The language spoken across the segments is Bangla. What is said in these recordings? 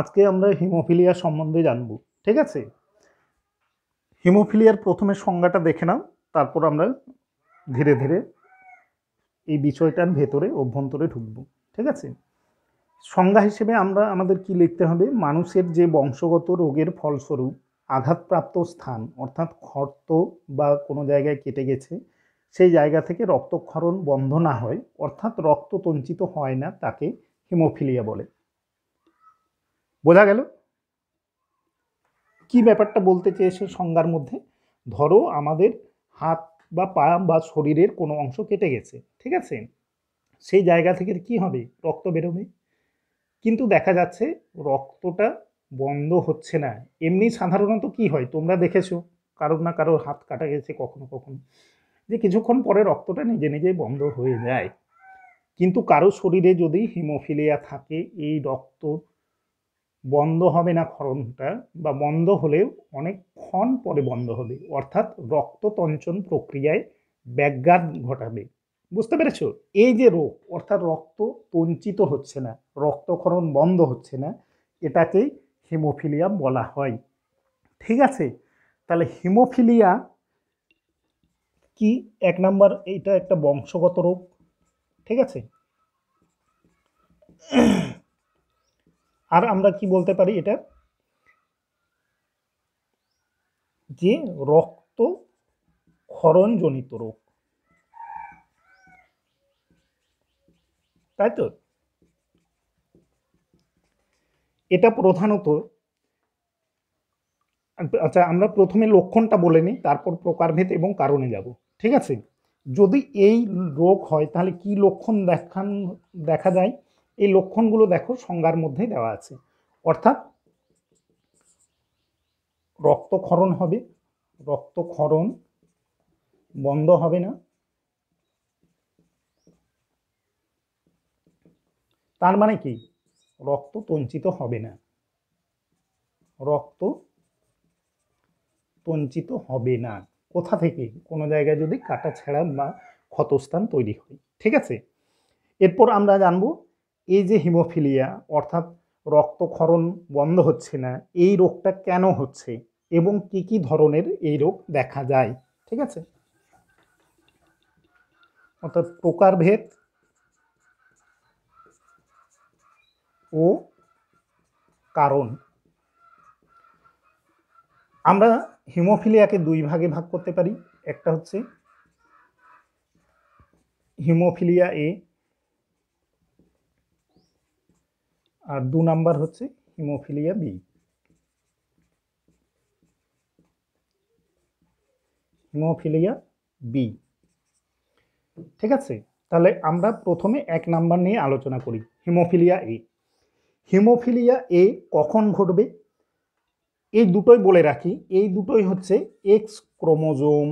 আজকে আমরা হিমোফিলিয়া সম্বন্ধে জানব ঠিক আছে হিমোফিলিয়ার প্রথমে সংজ্ঞাটা দেখে নাও তারপর আমরা ধীরে ধীরে এই বিষয়টার ভেতরে অভ্যন্তরে ঢুকব ঠিক আছে সংজ্ঞা হিসেবে আমরা আমাদের কি লিখতে হবে মানুষের যে বংশগত রোগের ফলস্বরূপ আঘাতপ্রাপ্ত স্থান অর্থাৎ খর্ত বা কোনো জায়গায় কেটে গেছে সেই জায়গা থেকে রক্তক্ষরণ বন্ধ না হয় অর্থাৎ রক্ত তঞ্চিত হয় না তাকে হিমোফিলিয়া বলে বোঝা গেল কি ব্যাপারটা বলতে চেয়েছে সংজ্ঞার মধ্যে ধরো আমাদের হাত বা পা বা শরীরের কোনো অংশ কেটে গেছে ঠিক আছে সেই জায়গা থেকে কি হবে রক্ত বেরোবে কিন্তু দেখা যাচ্ছে রক্তটা বন্ধ হচ্ছে না এমনি সাধারণত কি হয় তোমরা দেখেছো কারোর না কারোর হাত কাটা গেছে কখনো কখনো যে কিছুক্ষণ পরে রক্তটা নিজে নিজে বন্ধ হয়ে যায় কিন্তু কারো শরীরে যদি হিমোফিলিয়া থাকে এই রক্ত বন্ধ হবে না ক্ষরণটা বা বন্ধ হলেও অনেকক্ষণ পরে বন্ধ হবে অর্থাৎ রক্ততঞ্চন প্রক্রিয়ায় ব্যাঘাত ঘটাবে বুঝতে পেরেছ এই যে রোগ অর্থাৎ রক্ত তঞ্চিত হচ্ছে না রক্তক্ষরণ বন্ধ হচ্ছে না এটাকেই হিমোফিলিয়া বলা হয় ঠিক আছে তাহলে হিমোফিলিয়া কি এক নাম্বার এইটা একটা বংশগত রোগ ঠিক আছে আর আমরা কি বলতে পারি এটা যে রক্ত ক্ষরণজনিত রোগ তাই তো এটা প্রধানত আচ্ছা আমরা প্রথমে লক্ষণটা বলে নিই তারপর প্রকারভেদ এবং কারণে যাব ঠিক আছে যদি এই রোগ হয় তাহলে কি লক্ষণ দেখান দেখা যায় এই লক্ষণগুলো দেখো সংজ্ঞার মধ্যেই দেওয়া আছে অর্থাৎ রক্তক্ষরণ হবে রক্তক্ষরণ বন্ধ হবে না তার মানে কি রক্ত তঞ্চিত হবে না রক্ত তঞ্চিত হবে না কোথা থেকে কোনো জায়গায় যদি কাটা ছেঁড়া বা ক্ষতস্থান তৈরি হয় ঠিক আছে এরপর আমরা জানবো এই যে হিমোফিলিয়া অর্থাৎ রক্তক্ষরণ বন্ধ হচ্ছে না এই রোগটা কেন হচ্ছে এবং কি কি ধরনের এই রোগ দেখা যায় ঠিক আছে অর্থাৎ প্রকারভেদ ও কারণ আমরা হিমোফিলিয়াকে দুই ভাগে ভাগ করতে পারি একটা হচ্ছে হিমোফিলিয়া এ আর দু নাম্বার হচ্ছে হিমোফিলিয়া বি হিমোফিলিয়া বি ঠিক আছে তাহলে আমরা প্রথমে এক নাম্বার নিয়ে আলোচনা করি হিমোফিলিয়া এ হিমোফিলিয়া এ কখন ঘটবে এই দুটোই বলে রাখি এই দুটোই হচ্ছে এক্স ক্রোমোজোম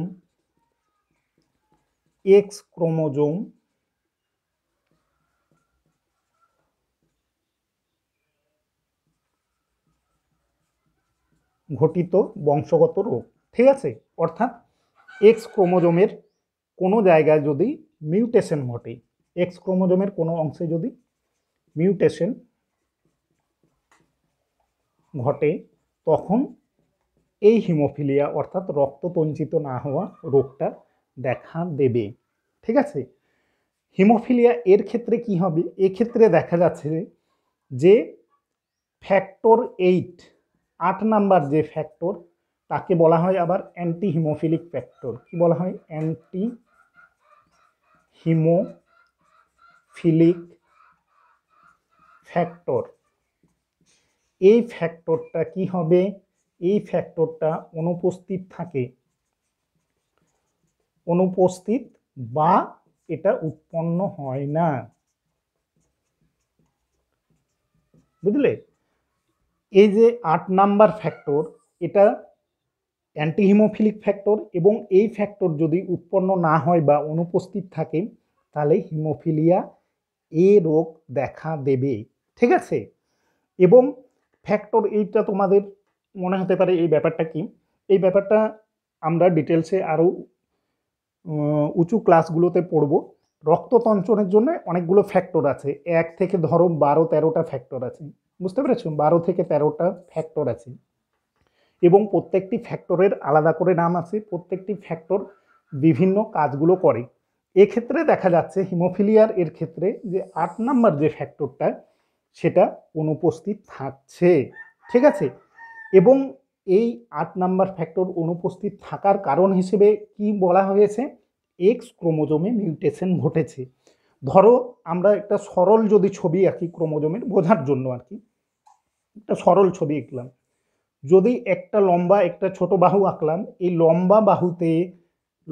এক্স ক্রোমোজোম ঘটিত বংশগত রোগ ঠিক আছে অর্থাৎ এক্স ক্রোমোজোমের কোনো জায়গায় যদি মিউটেশন ঘটে এক্স ক্রোমোজোমের কোনো অংশে যদি মিউটেশন ঘটে তখন এই হিমোফিলিয়া অর্থাৎ রক্ততঞ্চিত না হওয়া রোগটা দেখা দেবে ঠিক আছে হিমোফিলিয়া এর ক্ষেত্রে কি হবে এক্ষেত্রে দেখা যাচ্ছে যে ফ্যাক্টর এইট আট নাম্বার যে ফ্যাক্টর তাকে বলা হয় আবার অ্যান্টি হিমোফিলিক ফ্যাক্টর কি বলা হয় অ্যান্টি হিমোফিলিক ফ্যাক্টর এই ফ্যাক্টরটা কি হবে এই ফ্যাক্টরটা অনুপস্থিত থাকে অনুপস্থিত বা এটা উৎপন্ন হয় না বুঝলে এই যে আট নাম্বার ফ্যাক্টর এটা অ্যান্টিহিমোফিলিক ফ্যাক্টর এবং এই ফ্যাক্টর যদি উৎপন্ন না হয় বা অনুপস্থিত থাকে তাহলে হিমোফিলিয়া এ রোগ দেখা দেবে ঠিক আছে এবং ফ্যাক্টর এইটা তোমাদের মনে হতে পারে এই ব্যাপারটা কি এই ব্যাপারটা আমরা ডিটেলসে আরও উঁচু ক্লাসগুলোতে পড়ব রক্ততঞ্চনের জন্য অনেকগুলো ফ্যাক্টর আছে এক থেকে ধরো বারো তেরোটা ফ্যাক্টর আছে বুঝতে পেরেছো বারো থেকে তেরোটা ফ্যাক্টর আছে এবং প্রত্যেকটি ফ্যাক্টরের আলাদা করে নাম আছে প্রত্যেকটি ফ্যাক্টর বিভিন্ন কাজগুলো করে এক্ষেত্রে দেখা যাচ্ছে হিমোফিলিয়ার এর ক্ষেত্রে যে আট নাম্বার যে ফ্যাক্টরটা সেটা অনুপস্থিত থাকছে ঠিক আছে এবং এই আট নাম্বার ফ্যাক্টর অনুপস্থিত থাকার কারণ হিসেবে কি বলা হয়েছে এক্স ক্রোমোজোমে মিউটেশন ঘটেছে ধরো আমরা একটা সরল যদি ছবি আঁকি ক্রোমোজোমের বোঝার জন্য আর কি একটা সরল ছবি আঁকলাম যদি একটা লম্বা একটা ছোট বাহু আঁকলাম এই লম্বা বাহুতে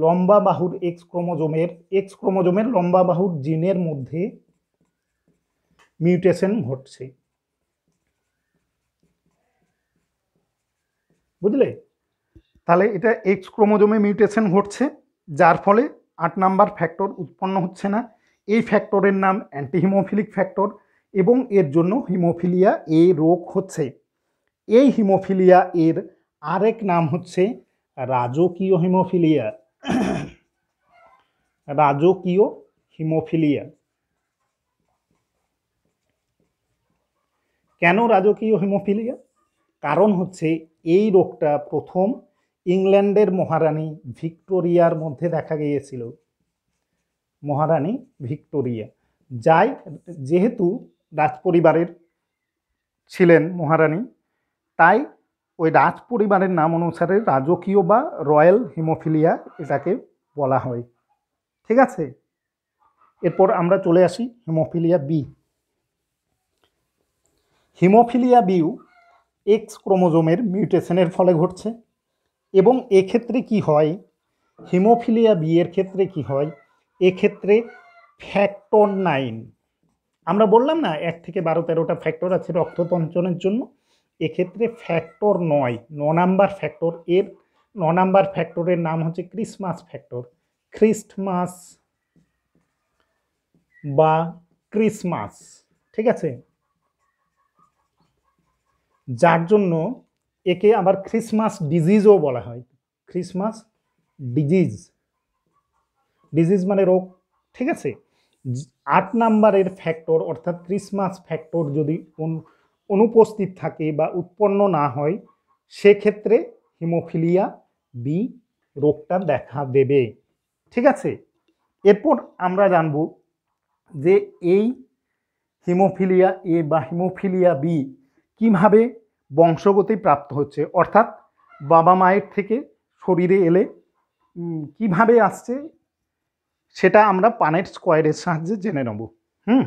লম্বা বাহুর এক্স ক্রোমোজোমের এক্স ক্রোমোজোমের লম্বা বাহুর জিনের মধ্যে মিউটেশন ঘটছে বুঝলে তাহলে এটা এক্স ক্রোমোজোমে মিউটেশন ঘটছে যার ফলে আট নাম্বার ফ্যাক্টর উৎপন্ন হচ্ছে না এই ফ্যাক্টরের নাম অ্যান্টিহিমোফিলিক ফ্যাক্টর এবং এর জন্য হিমোফিলিয়া এ রোগ হচ্ছে এই হিমোফিলিয়া এর আরেক নাম হচ্ছে রাজকীয় হিমোফিলিয়া রাজকীয় হিমোফিলিয়া কেন রাজকীয় হিমোফিলিয়া কারণ হচ্ছে এই রোগটা প্রথম ইংল্যান্ডের মহারানী ভিক্টোরিয়ার মধ্যে দেখা গিয়েছিল মহারানী ভিক্টোরিয়া যাই যেহেতু রাজ পরিবারের ছিলেন মহারানী তাই ওই রাজ পরিবারের নাম অনুসারে রাজকীয় বা রয়্যাল হিমোফিলিয়া এটাকে বলা হয় ঠিক আছে এরপর আমরা চলে আসি হিমোফিলিয়া বি হিমোফিলিয়া বিউ এক্স ক্রোমোজোমের মিউটেশনের ফলে ঘটছে এবং এক্ষেত্রে কি হয় হিমোফিলিয়া বি এর ক্ষেত্রে কি হয় এক্ষেত্রে ফ্যাক্টর নাইন আমরা বললাম না এক থেকে বারো তেরোটা ফ্যাক্টর আছে রক্ততঞ্চনের জন্য এক্ষেত্রে ফ্যাক্টর নয় ন নাম্বার ফ্যাক্টর এর ন নাম্বার ফ্যাক্টরের নাম হচ্ছে ক্রিসমাস ফ্যাক্টর খ্রিস্টমাস বা ক্রিসমাস ঠিক আছে যার জন্য একে আবার খ্রিসমাস ডিজিজও বলা হয় খ্রিসমাস ডিজিজ ডিজিজ মানে রোগ ঠিক আছে আট নাম্বারের ফ্যাক্টর অর্থাৎ ক্রিসমাস ফ্যাক্টর যদি অনুপস্থিত থাকে বা উৎপন্ন না হয় সেক্ষেত্রে হিমোফিলিয়া বি রোগটা দেখা দেবে ঠিক আছে এরপর আমরা জানব যে এই হিমোফিলিয়া এ বা হিমোফিলিয়া বি কীভাবে বংশগতি প্রাপ্ত হচ্ছে অর্থাৎ বাবা মায়ের থেকে শরীরে এলে কিভাবে আসছে সেটা আমরা পানের স্কোয়ারের সাহায্যে জেনে নেব হুম